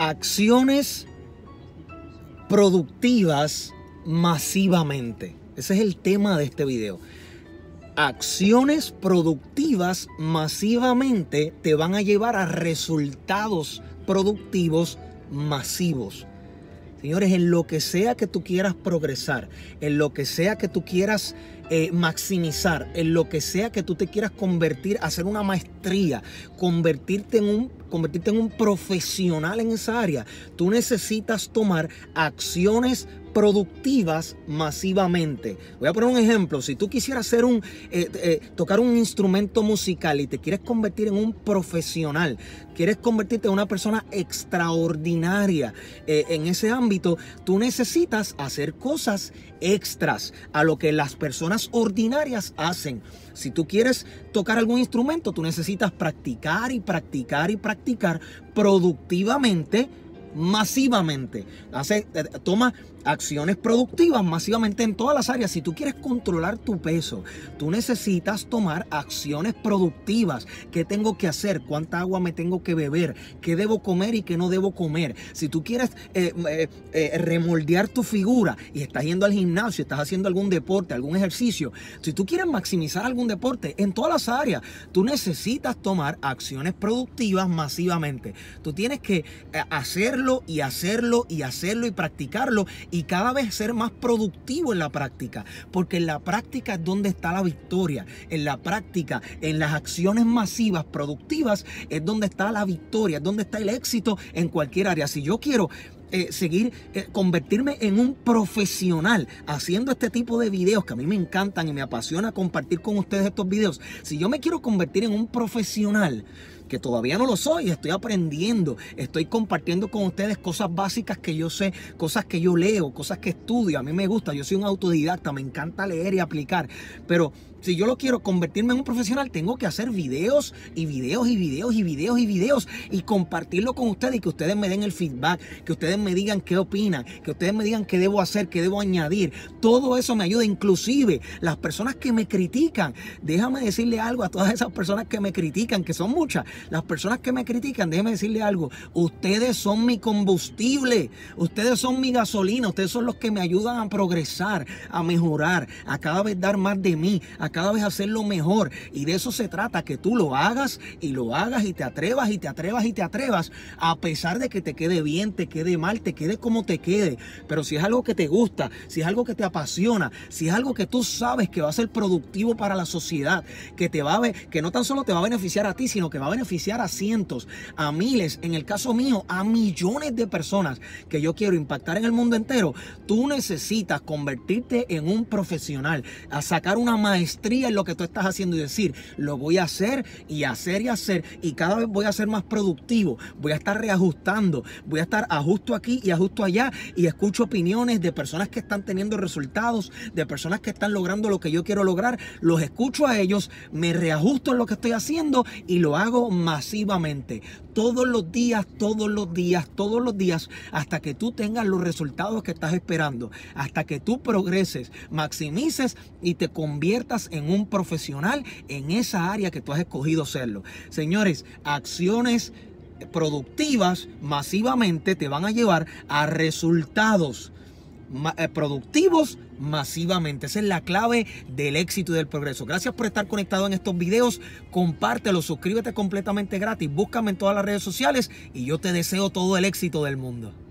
acciones productivas masivamente. Ese es el tema de este video. Acciones productivas masivamente te van a llevar a resultados productivos masivos. Señores, en lo que sea que tú quieras progresar, en lo que sea que tú quieras eh, maximizar, en lo que sea que tú te quieras convertir, hacer una maestría, convertirte en un, convertirte en un profesional en esa área, tú necesitas tomar acciones productivas masivamente. Voy a poner un ejemplo. Si tú quisieras ser un, eh, eh, tocar un instrumento musical y te quieres convertir en un profesional, quieres convertirte en una persona extraordinaria eh, en ese ámbito, tú necesitas hacer cosas extras a lo que las personas ordinarias hacen. Si tú quieres tocar algún instrumento, tú necesitas practicar y practicar y practicar productivamente masivamente. Hace, eh, toma acciones productivas masivamente en todas las áreas. Si tú quieres controlar tu peso, tú necesitas tomar acciones productivas. ¿Qué tengo que hacer? ¿Cuánta agua me tengo que beber? ¿Qué debo comer y qué no debo comer? Si tú quieres eh, eh, remoldear tu figura y estás yendo al gimnasio, estás haciendo algún deporte, algún ejercicio, si tú quieres maximizar algún deporte en todas las áreas, tú necesitas tomar acciones productivas masivamente. Tú tienes que hacer y hacerlo y hacerlo y practicarlo y cada vez ser más productivo en la práctica, porque en la práctica es donde está la victoria, en la práctica, en las acciones masivas productivas es donde está la victoria, es donde está el éxito en cualquier área. Si yo quiero eh, seguir, eh, convertirme en un profesional haciendo este tipo de videos que a mí me encantan y me apasiona compartir con ustedes estos videos. Si yo me quiero convertir en un profesional, que todavía no lo soy, estoy aprendiendo, estoy compartiendo con ustedes cosas básicas que yo sé, cosas que yo leo, cosas que estudio, a mí me gusta, yo soy un autodidacta, me encanta leer y aplicar, pero si yo lo quiero convertirme en un profesional, tengo que hacer videos y videos y videos y videos y videos y compartirlo con ustedes y que ustedes me den el feedback, que ustedes me digan qué opinan, que ustedes me digan qué debo hacer, qué debo añadir. Todo eso me ayuda, inclusive las personas que me critican. Déjame decirle algo a todas esas personas que me critican, que son muchas. Las personas que me critican, déjenme decirle algo. Ustedes son mi combustible. Ustedes son mi gasolina. Ustedes son los que me ayudan a progresar, a mejorar, a cada vez dar más de mí, a cada vez hacerlo mejor. Y de eso se trata, que tú lo hagas y lo hagas y te atrevas y te atrevas y te atrevas, a pesar de que te quede bien, te quede mal, te quede como te quede. Pero si es algo que te gusta, si es algo que te apasiona, si es algo que tú sabes que va a ser productivo para la sociedad, que te va a que no tan solo te va a beneficiar a ti, sino que va a beneficiar a cientos, a miles, en el caso mío, a millones de personas que yo quiero impactar en el mundo entero, tú necesitas convertirte en un profesional, a sacar una maestría en lo que tú estás haciendo y decir, lo voy a hacer y hacer y hacer y cada vez voy a ser más productivo, voy a estar reajustando, voy a estar ajusto aquí y ajusto allá y escucho opiniones de personas que están teniendo resultados, de personas que están logrando lo que yo quiero lograr, los escucho a ellos, me reajusto en lo que estoy haciendo y lo hago masivamente, todos los días, todos los días, todos los días, hasta que tú tengas los resultados que estás esperando, hasta que tú progreses, maximices y te conviertas en un profesional en esa área que tú has escogido serlo. Señores, acciones productivas masivamente te van a llevar a resultados eh, productivos masivamente. Esa es la clave del éxito y del progreso. Gracias por estar conectado en estos videos. Compártelo, suscríbete completamente gratis. Búscame en todas las redes sociales y yo te deseo todo el éxito del mundo.